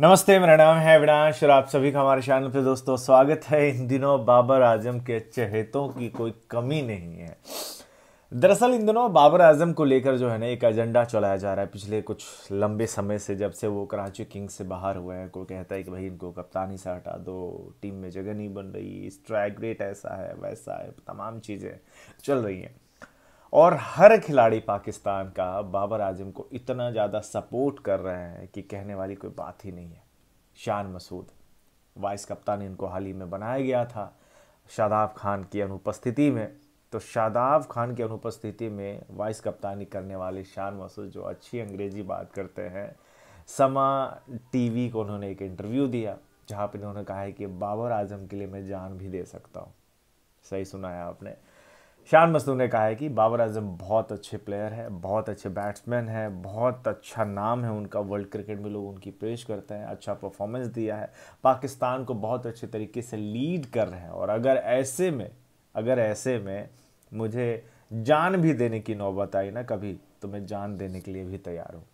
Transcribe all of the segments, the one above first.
नमस्ते मेरा नाम है अविनाश और आप सभी का हमारे चैनल पे दोस्तों स्वागत है इन दिनों बाबर आजम के चहेतों की कोई कमी नहीं है दरअसल इन दिनों बाबर आजम को लेकर जो है ना एक एजेंडा चलाया जा रहा है पिछले कुछ लंबे समय से जब से वो कराची किंग्स से बाहर हुए हैं कोई कहता है कि भाई इनको कप्तानी से हटा दो टीम में जगह नहीं बन रही स्ट्राइक रेट ऐसा है वैसा है तमाम चीज़ें चल रही हैं और हर खिलाड़ी पाकिस्तान का बाबर आजम को इतना ज़्यादा सपोर्ट कर रहे हैं कि कहने वाली कोई बात ही नहीं है शान मसूद वाइस कप्तान इनको हाल ही में बनाया गया था शादाब खान की अनुपस्थिति में तो शादाब खान की अनुपस्थिति में वाइस कप्तानी करने वाले शान मसूद जो अच्छी अंग्रेजी बात करते हैं समा टीवी को उन्होंने एक इंटरव्यू दिया जहाँ पर उन्होंने कहा है कि बाबर आजम के लिए मैं जान भी दे सकता हूँ सही सुनाया आपने शान मसरूम ने कहा है कि बाबर आजम बहुत अच्छे प्लेयर है बहुत अच्छे बैट्समैन है बहुत अच्छा नाम है उनका वर्ल्ड क्रिकेट में लोग उनकी पेश करते हैं अच्छा परफॉर्मेंस दिया है पाकिस्तान को बहुत अच्छे तरीके से लीड कर रहे हैं और अगर ऐसे में अगर ऐसे में मुझे जान भी देने की नौबत आई ना कभी तो मैं जान देने के लिए भी तैयार हूँ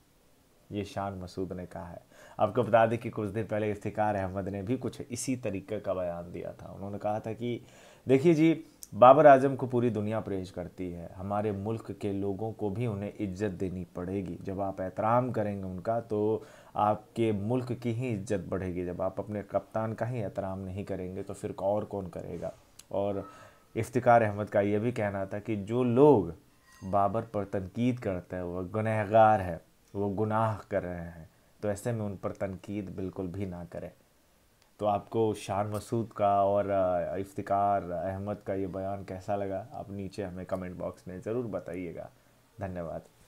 ये शान मसूद ने कहा है आपको बता दें कि कुछ दिन पहले इफ्तिकार अहमद ने भी कुछ इसी तरीके का बयान दिया था उन्होंने कहा था कि देखिए जी बाबर आजम को पूरी दुनिया परहेज करती है हमारे मुल्क के लोगों को भी उन्हें इज्जत देनी पड़ेगी जब आप एहतराम करेंगे उनका तो आपके मुल्क की ही इज्जत बढ़ेगी जब आप अपने कप्तान का ही एहतराम नहीं करेंगे तो फिर और कौन करेगा और इफ्तिकार अहमद का यह भी कहना था कि जो लोग बाबर पर तनकीद करते हैं वह गुनहगार है वो गुनाह कर रहे हैं तो ऐसे में उन पर तनकीद बिल्कुल भी ना करें तो आपको शान मसूद का और इफ्तिकार अहमद का ये बयान कैसा लगा आप नीचे हमें कमेंट बॉक्स में ज़रूर बताइएगा धन्यवाद